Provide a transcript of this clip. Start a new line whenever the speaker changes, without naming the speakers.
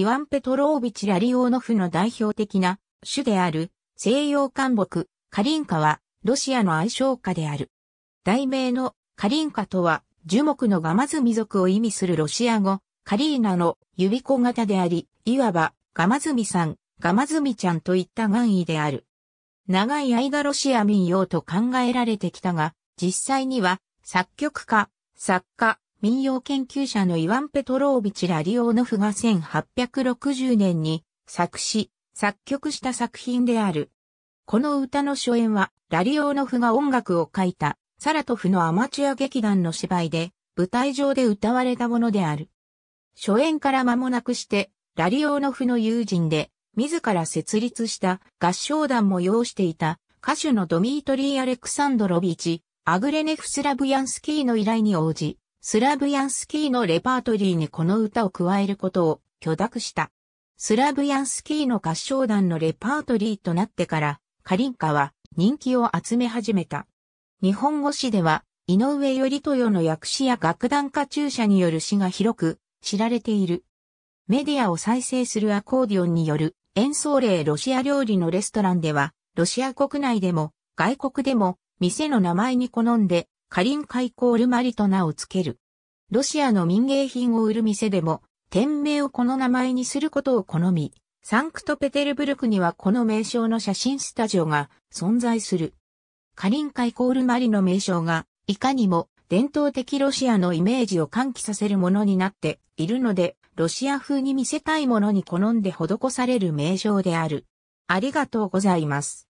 イワン・ペト
ロービチ・ラリオーノフの代表的な種である西洋灌木、カリンカはロシアの愛称家である。題名のカリンカとは樹木のガマズミ族を意味するロシア語、カリーナの指子型であり、いわばガマズミさん、ガマズミちゃんといった願意である。長い間ロシア民謡と考えられてきたが、実際には作曲家、作家、民謡研究者のイワン・ペトロービチ・ラリオーノフが1860年に作詞、作曲した作品である。この歌の初演は、ラリオーノフが音楽を書いた、サラトフのアマチュア劇団の芝居で、舞台上で歌われたものである。初演から間もなくして、ラリオーノフの友人で、自ら設立した合唱団も要していた、歌手のドミートリー・アレクサンドロビチ、アグレネフスラブヤンスキーの依頼に応じ、スラブヤンスキーのレパートリーにこの歌を加えることを許諾した。スラブヤンスキーの合唱団のレパートリーとなってから、カリンカは人気を集め始めた。日本語詩では、井上頼豊の訳詞や楽団家注者による詩が広く知られている。メディアを再生するアコーディオンによる演奏例ロシア料理のレストランでは、ロシア国内でも外国でも店の名前に好んでカリンカイコールマリと名を付ける。ロシアの民芸品を売る店でも、店名をこの名前にすることを好み、サンクトペテルブルクにはこの名称の写真スタジオが存在する。カリンカイコールマリの名称が、いかにも伝統的ロシアのイメージを喚起させるものになっているので、ロシア風に見せたいものに好んで施される名称である。ありがとうございます。